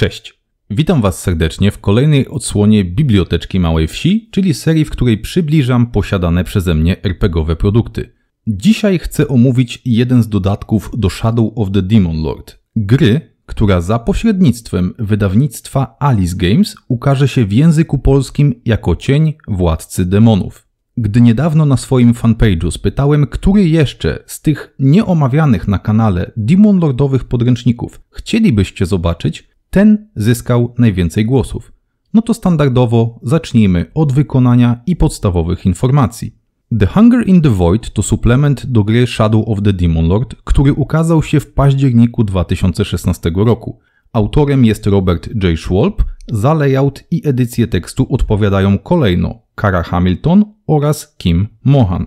Cześć. Witam Was serdecznie w kolejnej odsłonie Biblioteczki Małej Wsi, czyli serii, w której przybliżam posiadane przeze mnie RPGowe produkty. Dzisiaj chcę omówić jeden z dodatków do Shadow of the Demon Lord, gry, która za pośrednictwem wydawnictwa Alice Games ukaże się w języku polskim jako cień władcy demonów. Gdy niedawno na swoim fanpage'u spytałem, który jeszcze z tych nieomawianych na kanale Demon Lordowych podręczników chcielibyście zobaczyć, ten zyskał najwięcej głosów. No to standardowo zacznijmy od wykonania i podstawowych informacji. The Hunger in the Void to suplement do gry Shadow of the Demon Lord, który ukazał się w październiku 2016 roku. Autorem jest Robert J. Schwalb, za layout i edycję tekstu odpowiadają kolejno Kara Hamilton oraz Kim Mohan.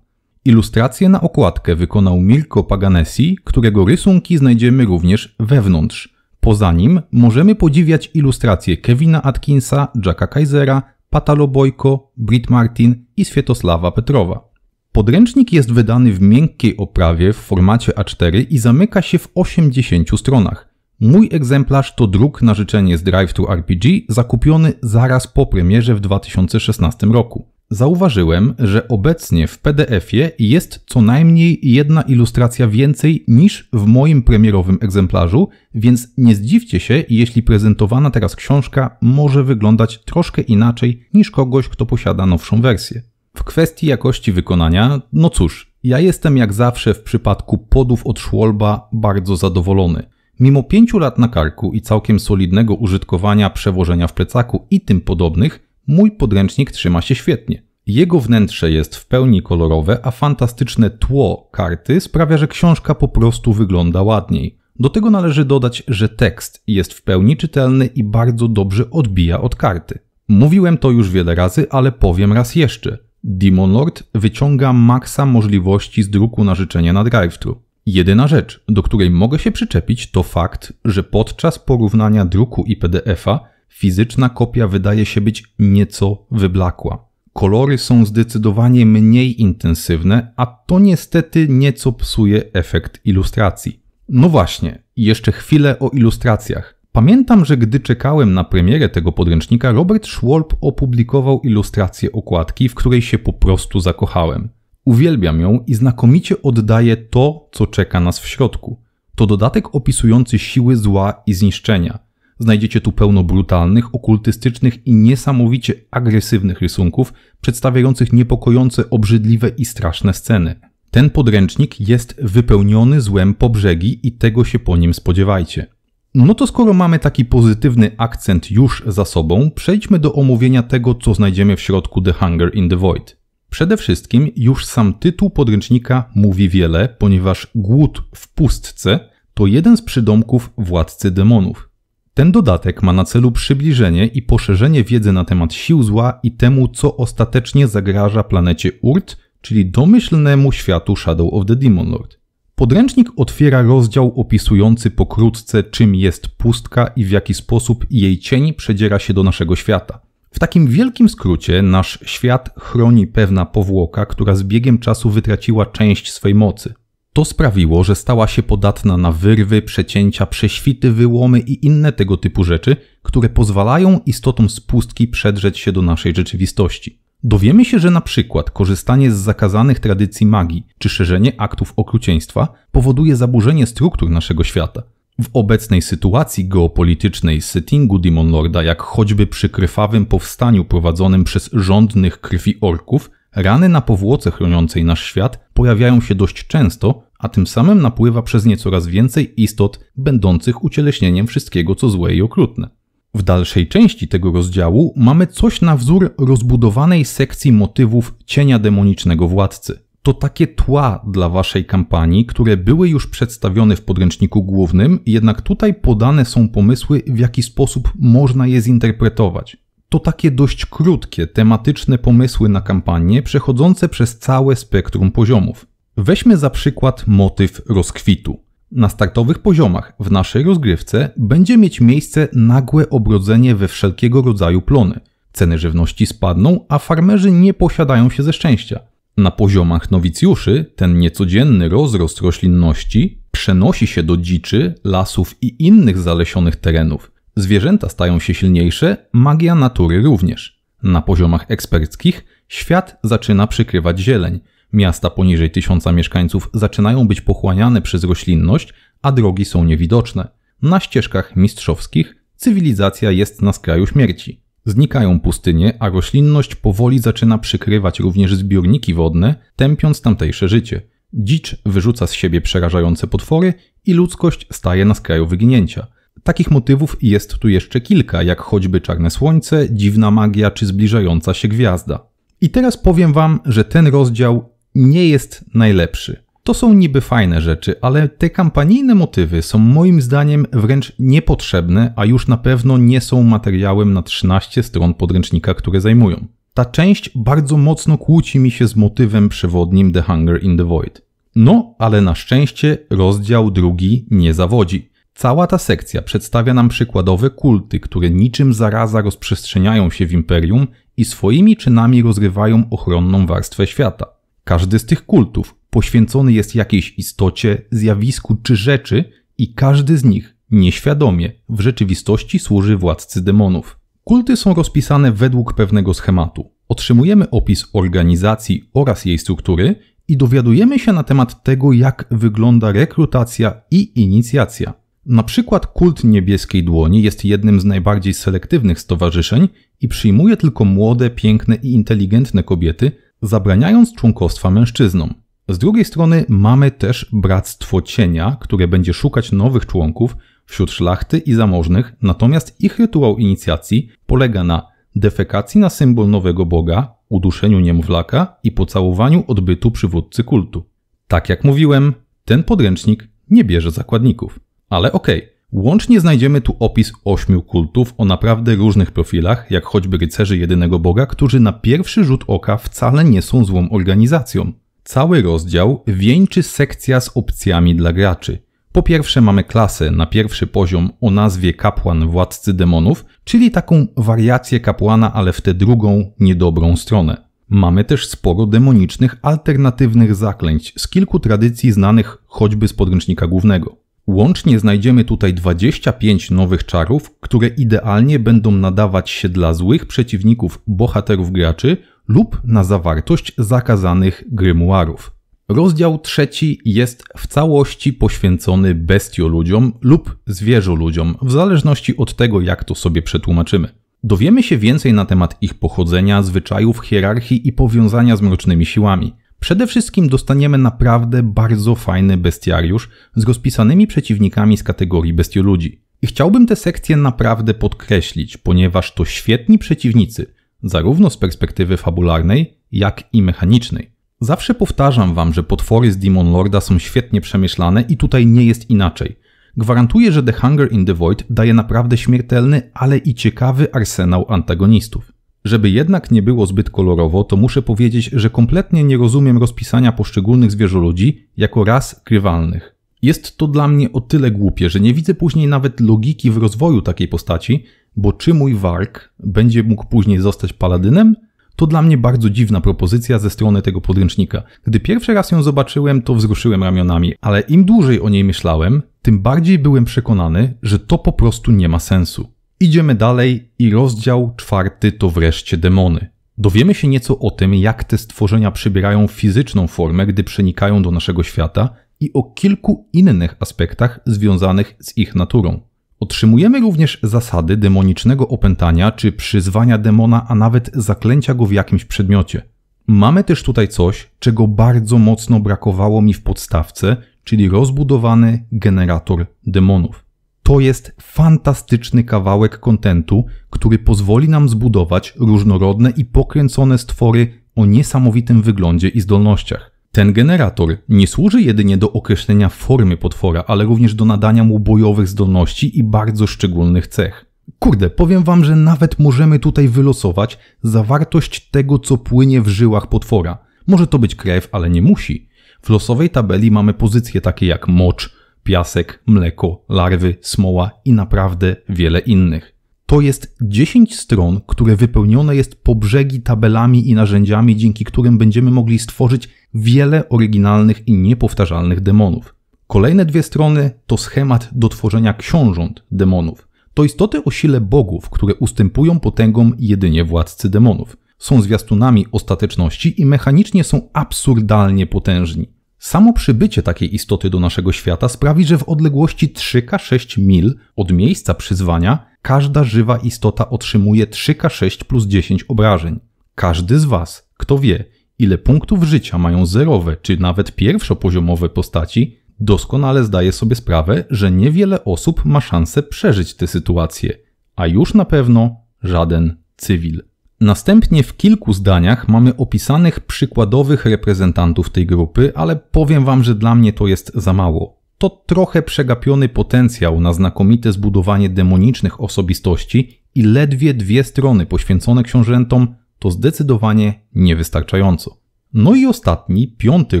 Ilustrację na okładkę wykonał Mirko Paganesi, którego rysunki znajdziemy również wewnątrz. Poza nim możemy podziwiać ilustracje Kevina Atkinsa, Jacka Kaisera, Patalo Bojko, Brit Martin i Świetosława Petrowa. Podręcznik jest wydany w miękkiej oprawie w formacie A4 i zamyka się w 80 stronach. Mój egzemplarz to druk na życzenie z Drive to RPG, zakupiony zaraz po premierze w 2016 roku. Zauważyłem, że obecnie w PDF-ie jest co najmniej jedna ilustracja więcej niż w moim premierowym egzemplarzu, więc nie zdziwcie się, jeśli prezentowana teraz książka może wyglądać troszkę inaczej niż kogoś, kto posiada nowszą wersję. W kwestii jakości wykonania, no cóż, ja jestem jak zawsze w przypadku podów od Szwolba bardzo zadowolony. Mimo pięciu lat na karku i całkiem solidnego użytkowania przewożenia w plecaku i tym podobnych, mój podręcznik trzyma się świetnie. Jego wnętrze jest w pełni kolorowe, a fantastyczne tło karty sprawia, że książka po prostu wygląda ładniej. Do tego należy dodać, że tekst jest w pełni czytelny i bardzo dobrze odbija od karty. Mówiłem to już wiele razy, ale powiem raz jeszcze. Demon Lord wyciąga maksa możliwości z druku na życzenie na drive-thru. Jedyna rzecz, do której mogę się przyczepić, to fakt, że podczas porównania druku i PDF-a fizyczna kopia wydaje się być nieco wyblakła. Kolory są zdecydowanie mniej intensywne, a to niestety nieco psuje efekt ilustracji. No właśnie, jeszcze chwilę o ilustracjach. Pamiętam, że gdy czekałem na premierę tego podręcznika, Robert Schwalb opublikował ilustrację okładki, w której się po prostu zakochałem. Uwielbiam ją i znakomicie oddaje to, co czeka nas w środku. To dodatek opisujący siły zła i zniszczenia. Znajdziecie tu pełno brutalnych, okultystycznych i niesamowicie agresywnych rysunków, przedstawiających niepokojące, obrzydliwe i straszne sceny. Ten podręcznik jest wypełniony złem po brzegi i tego się po nim spodziewajcie. No to skoro mamy taki pozytywny akcent już za sobą, przejdźmy do omówienia tego, co znajdziemy w środku The Hunger in the Void. Przede wszystkim już sam tytuł podręcznika mówi wiele, ponieważ głód w pustce to jeden z przydomków władcy demonów. Ten dodatek ma na celu przybliżenie i poszerzenie wiedzy na temat sił zła i temu, co ostatecznie zagraża planecie Urt, czyli domyślnemu światu Shadow of the Demon Lord. Podręcznik otwiera rozdział opisujący pokrótce, czym jest pustka i w jaki sposób jej cień przedziera się do naszego świata. W takim wielkim skrócie nasz świat chroni pewna powłoka, która z biegiem czasu wytraciła część swej mocy. To sprawiło, że stała się podatna na wyrwy, przecięcia, prześwity, wyłomy i inne tego typu rzeczy, które pozwalają istotom z pustki przedrzeć się do naszej rzeczywistości. Dowiemy się, że na przykład korzystanie z zakazanych tradycji magii czy szerzenie aktów okrucieństwa powoduje zaburzenie struktur naszego świata – w obecnej sytuacji geopolitycznej settingu Demon Lorda, jak choćby przy krwawym powstaniu prowadzonym przez rządnych krwi orków, rany na powłoce chroniącej nasz świat pojawiają się dość często, a tym samym napływa przez nie coraz więcej istot będących ucieleśnieniem wszystkiego, co złe i okrutne. W dalszej części tego rozdziału mamy coś na wzór rozbudowanej sekcji motywów cienia demonicznego władcy to takie tła dla waszej kampanii, które były już przedstawione w podręczniku głównym, jednak tutaj podane są pomysły, w jaki sposób można je zinterpretować. To takie dość krótkie, tematyczne pomysły na kampanię, przechodzące przez całe spektrum poziomów. Weźmy za przykład motyw rozkwitu. Na startowych poziomach w naszej rozgrywce będzie mieć miejsce nagłe obrodzenie we wszelkiego rodzaju plony. Ceny żywności spadną, a farmerzy nie posiadają się ze szczęścia. Na poziomach nowicjuszy ten niecodzienny rozrost roślinności przenosi się do dziczy, lasów i innych zalesionych terenów. Zwierzęta stają się silniejsze, magia natury również. Na poziomach eksperckich świat zaczyna przykrywać zieleń. Miasta poniżej tysiąca mieszkańców zaczynają być pochłaniane przez roślinność, a drogi są niewidoczne. Na ścieżkach mistrzowskich cywilizacja jest na skraju śmierci. Znikają pustynie, a roślinność powoli zaczyna przykrywać również zbiorniki wodne, tępiąc tamtejsze życie. Dzicz wyrzuca z siebie przerażające potwory i ludzkość staje na skraju wyginięcia. Takich motywów jest tu jeszcze kilka, jak choćby czarne słońce, dziwna magia czy zbliżająca się gwiazda. I teraz powiem wam, że ten rozdział nie jest najlepszy. To są niby fajne rzeczy, ale te kampanijne motywy są moim zdaniem wręcz niepotrzebne, a już na pewno nie są materiałem na 13 stron podręcznika, które zajmują. Ta część bardzo mocno kłóci mi się z motywem przewodnim The Hunger in the Void. No, ale na szczęście rozdział drugi nie zawodzi. Cała ta sekcja przedstawia nam przykładowe kulty, które niczym zaraza rozprzestrzeniają się w imperium i swoimi czynami rozrywają ochronną warstwę świata. Każdy z tych kultów poświęcony jest jakiejś istocie, zjawisku czy rzeczy i każdy z nich, nieświadomie, w rzeczywistości służy władcy demonów. Kulty są rozpisane według pewnego schematu. Otrzymujemy opis organizacji oraz jej struktury i dowiadujemy się na temat tego, jak wygląda rekrutacja i inicjacja. Na przykład kult niebieskiej dłoni jest jednym z najbardziej selektywnych stowarzyszeń i przyjmuje tylko młode, piękne i inteligentne kobiety, zabraniając członkostwa mężczyznom. Z drugiej strony mamy też Bractwo Cienia, które będzie szukać nowych członków wśród szlachty i zamożnych, natomiast ich rytuał inicjacji polega na defekacji na symbol nowego boga, uduszeniu niemowlaka i pocałowaniu odbytu przywódcy kultu. Tak jak mówiłem, ten podręcznik nie bierze zakładników. Ale okej, okay, łącznie znajdziemy tu opis ośmiu kultów o naprawdę różnych profilach, jak choćby rycerzy jedynego boga, którzy na pierwszy rzut oka wcale nie są złą organizacją. Cały rozdział wieńczy sekcja z opcjami dla graczy. Po pierwsze mamy klasę na pierwszy poziom o nazwie kapłan władcy demonów, czyli taką wariację kapłana, ale w tę drugą, niedobrą stronę. Mamy też sporo demonicznych alternatywnych zaklęć z kilku tradycji znanych choćby z podręcznika głównego. Łącznie znajdziemy tutaj 25 nowych czarów, które idealnie będą nadawać się dla złych przeciwników bohaterów graczy lub na zawartość zakazanych grymuarów. Rozdział trzeci jest w całości poświęcony bestioludziom lub zwierzoludziom, w zależności od tego, jak to sobie przetłumaczymy. Dowiemy się więcej na temat ich pochodzenia, zwyczajów, hierarchii i powiązania z mrocznymi siłami. Przede wszystkim dostaniemy naprawdę bardzo fajny bestiariusz z rozpisanymi przeciwnikami z kategorii bestioludzi. I chciałbym tę sekcję naprawdę podkreślić, ponieważ to świetni przeciwnicy, zarówno z perspektywy fabularnej, jak i mechanicznej. Zawsze powtarzam wam, że potwory z Demon Lorda są świetnie przemyślane i tutaj nie jest inaczej. Gwarantuję, że The Hunger in the Void daje naprawdę śmiertelny, ale i ciekawy arsenał antagonistów. Żeby jednak nie było zbyt kolorowo, to muszę powiedzieć, że kompletnie nie rozumiem rozpisania poszczególnych zwierzoludzi jako ras krywalnych. Jest to dla mnie o tyle głupie, że nie widzę później nawet logiki w rozwoju takiej postaci, bo czy mój Warg będzie mógł później zostać paladynem? To dla mnie bardzo dziwna propozycja ze strony tego podręcznika. Gdy pierwszy raz ją zobaczyłem, to wzruszyłem ramionami, ale im dłużej o niej myślałem, tym bardziej byłem przekonany, że to po prostu nie ma sensu. Idziemy dalej i rozdział czwarty to wreszcie demony. Dowiemy się nieco o tym, jak te stworzenia przybierają fizyczną formę, gdy przenikają do naszego świata i o kilku innych aspektach związanych z ich naturą. Otrzymujemy również zasady demonicznego opętania czy przyzwania demona, a nawet zaklęcia go w jakimś przedmiocie. Mamy też tutaj coś, czego bardzo mocno brakowało mi w podstawce, czyli rozbudowany generator demonów. To jest fantastyczny kawałek kontentu, który pozwoli nam zbudować różnorodne i pokręcone stwory o niesamowitym wyglądzie i zdolnościach. Ten generator nie służy jedynie do określenia formy potwora, ale również do nadania mu bojowych zdolności i bardzo szczególnych cech. Kurde, powiem wam, że nawet możemy tutaj wylosować zawartość tego, co płynie w żyłach potwora. Może to być krew, ale nie musi. W losowej tabeli mamy pozycje takie jak mocz, piasek, mleko, larwy, smoła i naprawdę wiele innych. To jest 10 stron, które wypełnione jest po brzegi tabelami i narzędziami, dzięki którym będziemy mogli stworzyć wiele oryginalnych i niepowtarzalnych demonów. Kolejne dwie strony to schemat do tworzenia książąt demonów. To istoty o sile bogów, które ustępują potęgom jedynie władcy demonów. Są zwiastunami ostateczności i mechanicznie są absurdalnie potężni. Samo przybycie takiej istoty do naszego świata sprawi, że w odległości 3K6 mil od miejsca przyzwania każda żywa istota otrzymuje 3K6 plus 10 obrażeń. Każdy z Was, kto wie, ile punktów życia mają zerowe czy nawet pierwszopoziomowe postaci, doskonale zdaje sobie sprawę, że niewiele osób ma szansę przeżyć tę sytuację, a już na pewno żaden cywil. Następnie w kilku zdaniach mamy opisanych przykładowych reprezentantów tej grupy, ale powiem Wam, że dla mnie to jest za mało. To trochę przegapiony potencjał na znakomite zbudowanie demonicznych osobistości i ledwie dwie strony poświęcone książętom to zdecydowanie niewystarczająco. No i ostatni, piąty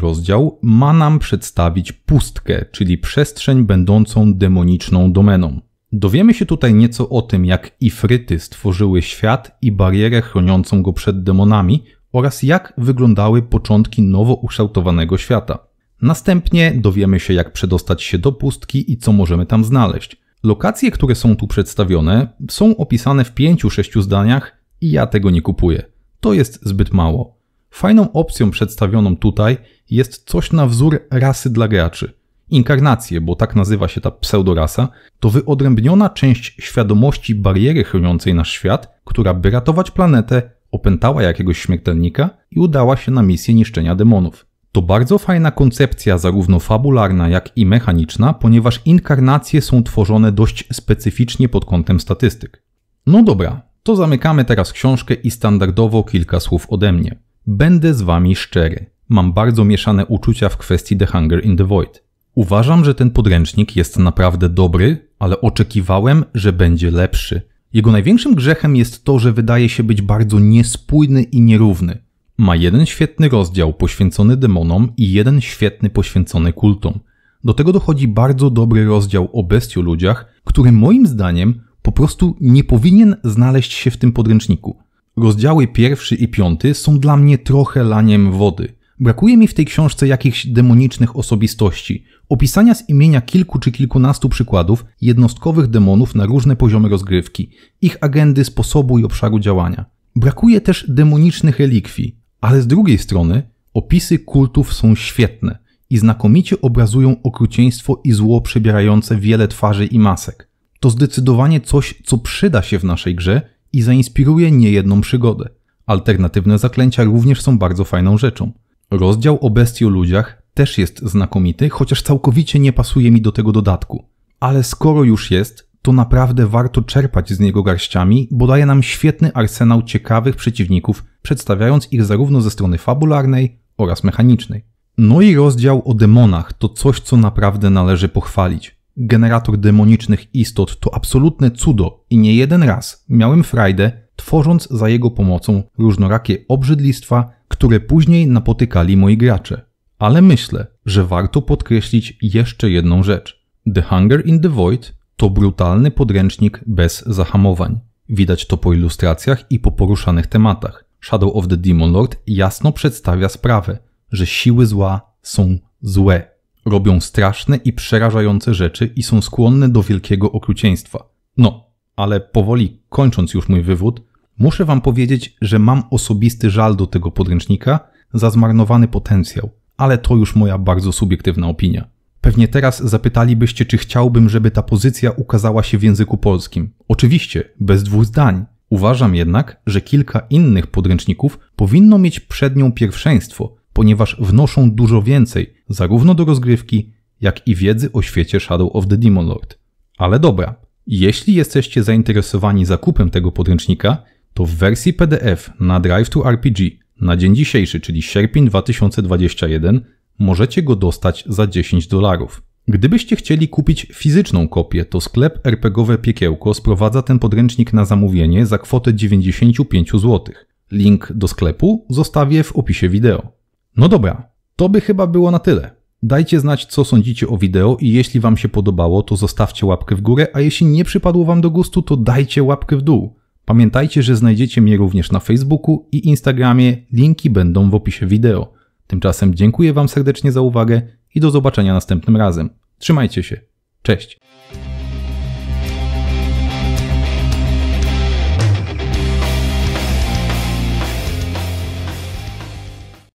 rozdział ma nam przedstawić pustkę, czyli przestrzeń będącą demoniczną domeną. Dowiemy się tutaj nieco o tym, jak ifryty stworzyły świat i barierę chroniącą go przed demonami oraz jak wyglądały początki nowo ukształtowanego świata. Następnie dowiemy się, jak przedostać się do pustki i co możemy tam znaleźć. Lokacje, które są tu przedstawione, są opisane w pięciu sześciu zdaniach i ja tego nie kupuję to jest zbyt mało. Fajną opcją przedstawioną tutaj jest coś na wzór rasy dla graczy. Inkarnacje, bo tak nazywa się ta pseudorasa, to wyodrębniona część świadomości bariery chroniącej nasz świat, która by ratować planetę, opętała jakiegoś śmiertelnika i udała się na misję niszczenia demonów. To bardzo fajna koncepcja, zarówno fabularna, jak i mechaniczna, ponieważ inkarnacje są tworzone dość specyficznie pod kątem statystyk. No dobra, to zamykamy teraz książkę i standardowo kilka słów ode mnie. Będę z wami szczery. Mam bardzo mieszane uczucia w kwestii The Hunger in the Void. Uważam, że ten podręcznik jest naprawdę dobry, ale oczekiwałem, że będzie lepszy. Jego największym grzechem jest to, że wydaje się być bardzo niespójny i nierówny. Ma jeden świetny rozdział poświęcony demonom i jeden świetny poświęcony kultom. Do tego dochodzi bardzo dobry rozdział o bestioludziach, który moim zdaniem po prostu nie powinien znaleźć się w tym podręczniku. Rozdziały pierwszy i piąty są dla mnie trochę laniem wody. Brakuje mi w tej książce jakichś demonicznych osobistości, opisania z imienia kilku czy kilkunastu przykładów jednostkowych demonów na różne poziomy rozgrywki, ich agendy, sposobu i obszaru działania. Brakuje też demonicznych relikwii, ale z drugiej strony opisy kultów są świetne i znakomicie obrazują okrucieństwo i zło przebierające wiele twarzy i masek to zdecydowanie coś, co przyda się w naszej grze i zainspiruje niejedną przygodę. Alternatywne zaklęcia również są bardzo fajną rzeczą. Rozdział o bestii ludziach też jest znakomity, chociaż całkowicie nie pasuje mi do tego dodatku. Ale skoro już jest, to naprawdę warto czerpać z niego garściami, bo daje nam świetny arsenał ciekawych przeciwników, przedstawiając ich zarówno ze strony fabularnej oraz mechanicznej. No i rozdział o demonach to coś, co naprawdę należy pochwalić generator demonicznych istot to absolutne cudo i nie jeden raz miałem frajdę, tworząc za jego pomocą różnorakie obrzydlistwa, które później napotykali moi gracze. Ale myślę, że warto podkreślić jeszcze jedną rzecz. The Hunger in the Void to brutalny podręcznik bez zahamowań. Widać to po ilustracjach i po poruszanych tematach. Shadow of the Demon Lord jasno przedstawia sprawę, że siły zła są złe robią straszne i przerażające rzeczy i są skłonne do wielkiego okrucieństwa. No, ale powoli kończąc już mój wywód, muszę wam powiedzieć, że mam osobisty żal do tego podręcznika za zmarnowany potencjał, ale to już moja bardzo subiektywna opinia. Pewnie teraz zapytalibyście, czy chciałbym, żeby ta pozycja ukazała się w języku polskim. Oczywiście, bez dwóch zdań. Uważam jednak, że kilka innych podręczników powinno mieć przed nią pierwszeństwo, ponieważ wnoszą dużo więcej, zarówno do rozgrywki, jak i wiedzy o świecie Shadow of the Demon Lord. Ale dobra, jeśli jesteście zainteresowani zakupem tego podręcznika, to w wersji PDF na Drive to RPG na dzień dzisiejszy, czyli sierpień 2021, możecie go dostać za 10 dolarów. Gdybyście chcieli kupić fizyczną kopię, to sklep RPGowe Piekiełko sprowadza ten podręcznik na zamówienie za kwotę 95 zł. Link do sklepu zostawię w opisie wideo. No dobra, to by chyba było na tyle. Dajcie znać, co sądzicie o wideo i jeśli Wam się podobało, to zostawcie łapkę w górę, a jeśli nie przypadło Wam do gustu, to dajcie łapkę w dół. Pamiętajcie, że znajdziecie mnie również na Facebooku i Instagramie, linki będą w opisie wideo. Tymczasem dziękuję Wam serdecznie za uwagę i do zobaczenia następnym razem. Trzymajcie się. Cześć!